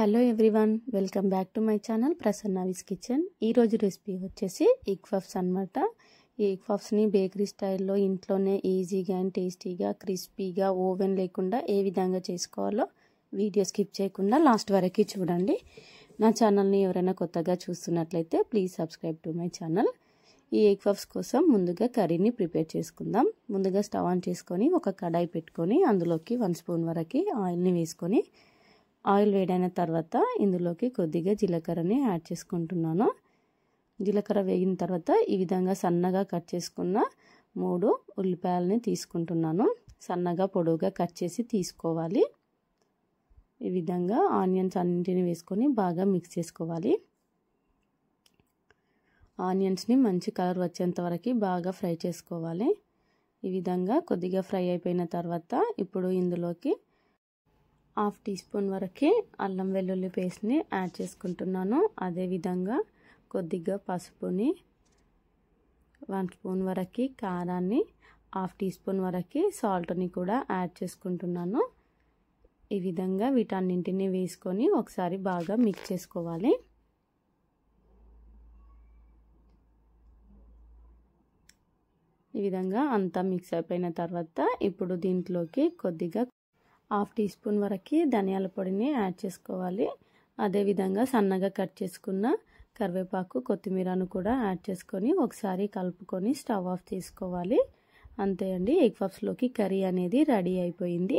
hello everyone welcome back to my channel Prasanna విస్ kitchen ఈరోజు recipe వచ్చేసి ఎగ్ పఫ్స్ అనమాట ఈ ఎగ్ పఫ్స్ని బేకరీ స్టైల్లో ఇంట్లోనే ఈజీగా అండ్ టేస్టీగా క్రిస్పీగా ఓవెన్ లేకుండా ఏ విధంగా చేసుకోవాలో వీడియో స్కిప్ చేయకుండా లాస్ట్ వరకు చూడండి నా ఛానల్ని ఎవరైనా కొత్తగా చూస్తున్నట్లయితే please subscribe to my channel ఈ ఎగ్ పఫ్స్ కోసం ముందుగా కర్రీని ప్రిపేర్ చేసుకుందాం ముందుగా స్టవ్ ఆన్ చేసుకొని ఒక కడాయి పెట్టుకొని అందులోకి వన్ స్పూన్ వరకు ఆయిల్ని వేసుకొని ఆయిల్ వేడైన తర్వాత ఇందులోకి కొద్దిగా జీలకర్రని యాడ్ చేసుకుంటున్నాను జీలకర్ర వేగిన తర్వాత ఈ విధంగా సన్నగా కట్ చేసుకున్న మూడు ఉల్లిపాయలని తీసుకుంటున్నాను సన్నగా పొడవుగా కట్ చేసి తీసుకోవాలి ఈ విధంగా ఆనియన్స్ అన్నింటిని వేసుకొని బాగా మిక్స్ చేసుకోవాలి ఆనియన్స్ని మంచి కలర్ వచ్చేంత వరకు బాగా ఫ్రై చేసుకోవాలి ఈ విధంగా కొద్దిగా ఫ్రై అయిపోయిన తర్వాత ఇప్పుడు ఇందులోకి హాఫ్ టీ స్పూన్ వరకే అల్లం వెల్లుల్లి పేస్ట్ని యాడ్ చేసుకుంటున్నాను అదేవిధంగా కొద్దిగా పసుపుని వన్ స్పూన్ వరకు కారాన్ని హాఫ్ టీ స్పూన్ వరకు సాల్ట్ని కూడా యాడ్ చేసుకుంటున్నాను ఈ విధంగా వీటన్నింటిని వేసుకొని ఒకసారి బాగా మిక్స్ చేసుకోవాలి ఈ విధంగా అంతా మిక్స్ అయిపోయిన తర్వాత ఇప్పుడు దీంట్లోకి కొద్దిగా హాఫ్ టీ స్పూన్ వరకు ధనియాల పొడిని యాడ్ చేసుకోవాలి అదేవిధంగా సన్నగా కట్ చేసుకున్న కరివేపాకు కొత్తిమీరను కూడా యాడ్ చేసుకొని ఒకసారి కలుపుకొని స్టవ్ ఆఫ్ చేసుకోవాలి అంతే అండి ఎగ్ పఫ్స్లోకి కర్రీ అనేది రెడీ అయిపోయింది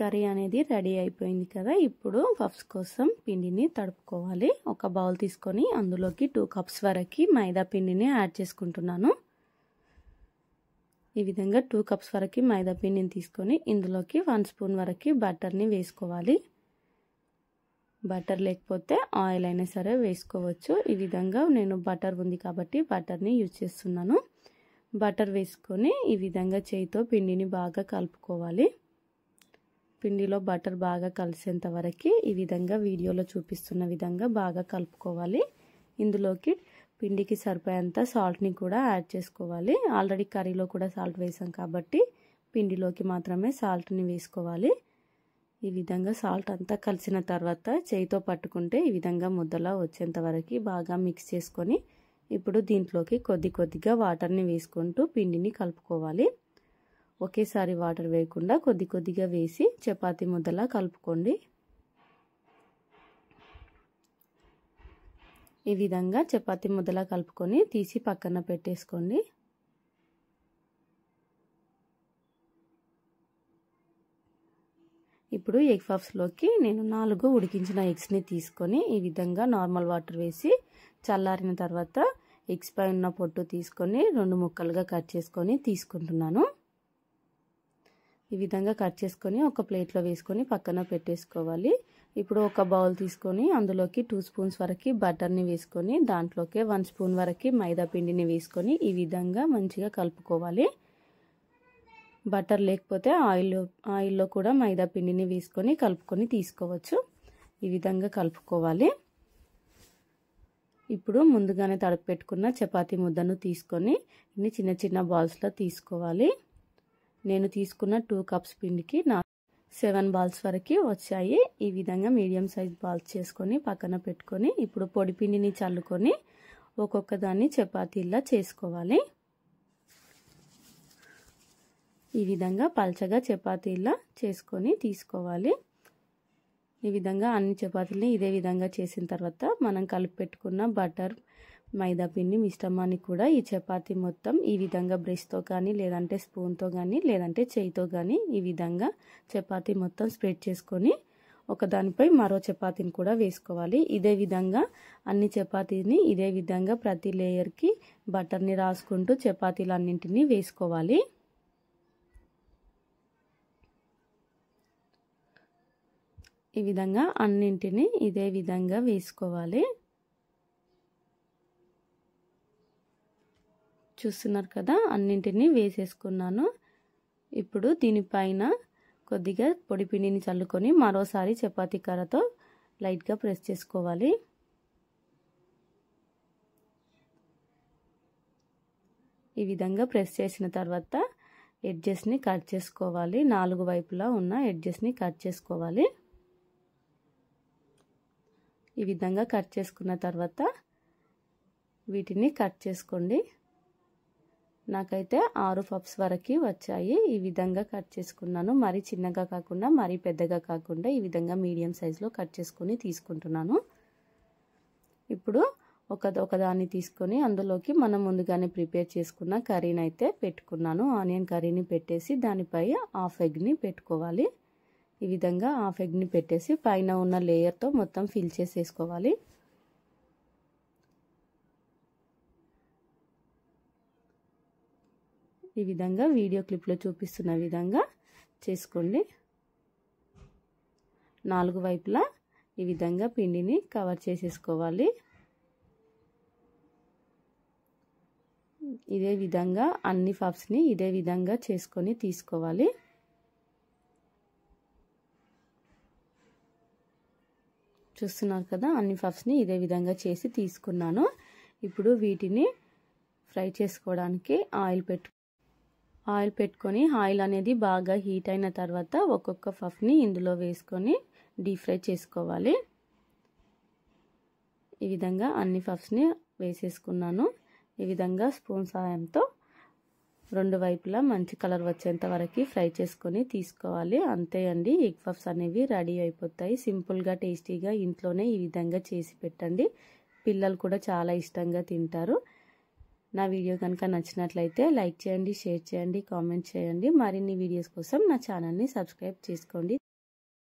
కర్రీ అనేది రెడీ అయిపోయింది కదా ఇప్పుడు పఫ్స్ కోసం పిండిని తడుపుకోవాలి ఒక బౌల్ తీసుకొని అందులోకి టూ కప్స్ వరకు మైదా పిండిని యాడ్ చేసుకుంటున్నాను ఈ విధంగా టూ కప్స్ వరకు మైదా పిండిని తీసుకొని ఇందులోకి వన్ స్పూన్ వరకు బటర్ని వేసుకోవాలి బటర్ లేకపోతే ఆయిల్ అయినా సరే వేసుకోవచ్చు ఈ విధంగా నేను బటర్ ఉంది కాబట్టి బటర్ని యూజ్ చేస్తున్నాను బటర్ వేసుకొని ఈ విధంగా చేయితో పిండిని బాగా కలుపుకోవాలి పిండిలో బటర్ బాగా కలిసేంత వరకు ఈ విధంగా వీడియోలో చూపిస్తున్న విధంగా బాగా కలుపుకోవాలి ఇందులోకి పిండికి సరిపోయేంత సాల్ట్ని కూడా యాడ్ చేసుకోవాలి ఆల్రెడీ కర్రీలో కూడా సాల్ట్ వేసాం కాబట్టి పిండిలోకి మాత్రమే సాల్ట్ని వేసుకోవాలి ఈ విధంగా సాల్ట్ అంతా కలిసిన తర్వాత చేయితో పట్టుకుంటే ఈ విధంగా ముద్దలా వచ్చేంత వరకు బాగా మిక్స్ చేసుకొని ఇప్పుడు దీంట్లోకి కొద్ది కొద్దిగా వాటర్ని వేసుకుంటూ పిండిని కలుపుకోవాలి ఒకేసారి వాటర్ వేయకుండా కొద్ది కొద్దిగా వేసి చపాతి ముద్దలా కలుపుకోండి ఈ విధంగా చపాతి ముద్దలా కలుపుకొని తీసి పక్కన పెట్టేసుకోండి ఇప్పుడు ఎగ్ పఫ్స్లోకి నేను నాలుగు ఉడికించిన ఎగ్స్ని తీసుకొని ఈ విధంగా నార్మల్ వాటర్ వేసి చల్లారిన తర్వాత ఎగ్స్ పై ఉన్న పొట్టు తీసుకొని రెండు ముక్కలుగా కట్ చేసుకొని తీసుకుంటున్నాను ఈ విధంగా కట్ చేసుకొని ఒక ప్లేట్లో వేసుకొని పక్కన పెట్టేసుకోవాలి ఇప్పుడు ఒక బౌల్ తీసుకొని అందులోకి టూ స్పూన్స్ వరకు బటర్ని వేసుకొని దాంట్లోకి వన్ స్పూన్ వరకు మైదా పిండిని వేసుకొని ఈ విధంగా మంచిగా కలుపుకోవాలి బటర్ లేకపోతే ఆయిల్ ఆయిల్లో కూడా మైదా పిండిని వేసుకొని కలుపుకొని తీసుకోవచ్చు ఈ విధంగా కలుపుకోవాలి ఇప్పుడు ముందుగానే తడపెట్టుకున్న చపాతి ముద్దను తీసుకొని ఇన్ని చిన్న చిన్న బాల్స్లో తీసుకోవాలి నేను తీసుకున్న టూ కప్స్ పిండికి నా సెవెన్ బాల్స్ వరకు వచ్చాయి ఈ విధంగా మీడియం సైజ్ బాల్స్ చేసుకొని పక్కన పెట్టుకొని ఇప్పుడు పొడిపిండిని చల్లుకొని ఒక్కొక్క దాన్ని చపాతీలా చేసుకోవాలి ఈ విధంగా పల్చగా చపాతీలా చేసుకొని తీసుకోవాలి ఈ విధంగా అన్ని చపాతీలని ఇదే విధంగా చేసిన తర్వాత మనం కలిపి పెట్టుకున్న బటర్ మైదా పిండి మీ కూడా ఈ చపాతీ మొత్తం ఈ విధంగా బ్రష్తో కానీ లేదంటే స్పూన్తో కానీ లేదంటే చేయితో కానీ ఈ విధంగా చపాతీ మొత్తం స్ప్రెడ్ చేసుకొని ఒకదానిపై మరో చపాతీని కూడా వేసుకోవాలి ఇదే విధంగా అన్ని చపాతీని ఇదే విధంగా ప్రతి లేయర్కి బటర్ని రాసుకుంటూ చపాతీలు అన్నింటినీ వేసుకోవాలి ఈ విధంగా అన్నింటినీ ఇదే విధంగా వేసుకోవాలి చూస్తున్నారు కదా అన్నింటినీ వేసేసుకున్నాను ఇప్పుడు దీనిపైన కొద్దిగా పొడి పిండిని చల్లుకొని మరోసారి చపాతీ కర్రతో లైట్గా ప్రెస్ చేసుకోవాలి ఈ విధంగా ప్రెస్ చేసిన తర్వాత ఎడ్జెస్ని కట్ చేసుకోవాలి నాలుగు వైపులా ఉన్న ఎడ్జెస్ని కట్ చేసుకోవాలి ఈ విధంగా కట్ చేసుకున్న తర్వాత వీటిని కట్ చేసుకోండి నాకైతే ఆరు పప్స్ వరకు వచ్చాయి ఈ విధంగా కట్ చేసుకున్నాను మరీ చిన్నగా కాకుండా మరీ పెద్దగా కాకుండా ఈ విధంగా మీడియం సైజులో కట్ చేసుకొని తీసుకుంటున్నాను ఇప్పుడు ఒక ఒకదాన్ని తీసుకొని అందులోకి మనం ముందుగానే ప్రిపేర్ చేసుకున్న కర్రీని అయితే పెట్టుకున్నాను ఆనియన్ కర్రీని పెట్టేసి దానిపై హాఫ్ ఎగ్ని పెట్టుకోవాలి ఈ విధంగా హాఫ్ ఎగ్ని పెట్టేసి పైన ఉన్న లేయర్తో మొత్తం ఫిల్ చేసేసుకోవాలి ఈ విధంగా వీడియో క్లిప్లో చూపిస్తున్న విధంగా చేసుకోండి నాలుగు వైపులా ఈ విధంగా పిండిని కవర్ చేసేసుకోవాలి ఇదే విధంగా అన్ని ఫాప్స్ని ఇదే విధంగా చేసుకొని తీసుకోవాలి చూస్తున్నారు కదా అన్ని ఫాప్స్ని ఇదే విధంగా చేసి తీసుకున్నాను ఇప్పుడు వీటిని ఫ్రై చేసుకోవడానికి ఆయిల్ పెట్టు ఆయిల్ పెట్టుకొని ఆయిల్ అనేది బాగా హీట్ అయిన తర్వాత ఒక్కొక్క పఫ్ని ఇందులో వేసుకొని డీప్ ఫ్రై చేసుకోవాలి ఈ విధంగా అన్ని పఫ్స్ని వేసేసుకున్నాను ఈ విధంగా స్పూన్ సహాయంతో రెండు వైపులా మంచి కలర్ వచ్చేంత వరకు ఫ్రై చేసుకొని తీసుకోవాలి అంతే అండి ఎగ్ పఫ్స్ అనేవి రెడీ అయిపోతాయి సింపుల్గా టేస్టీగా ఇంట్లోనే ఈ విధంగా చేసి పెట్టండి పిల్లలు కూడా చాలా ఇష్టంగా తింటారు నా వీడియో కనుక నచ్చినట్లయితే లైక్ చేయండి షేర్ చేయండి కామెంట్ చేయండి మరిన్ని వీడియోస్ కోసం నా ఛానల్ని సబ్స్క్రైబ్ చేసుకోండి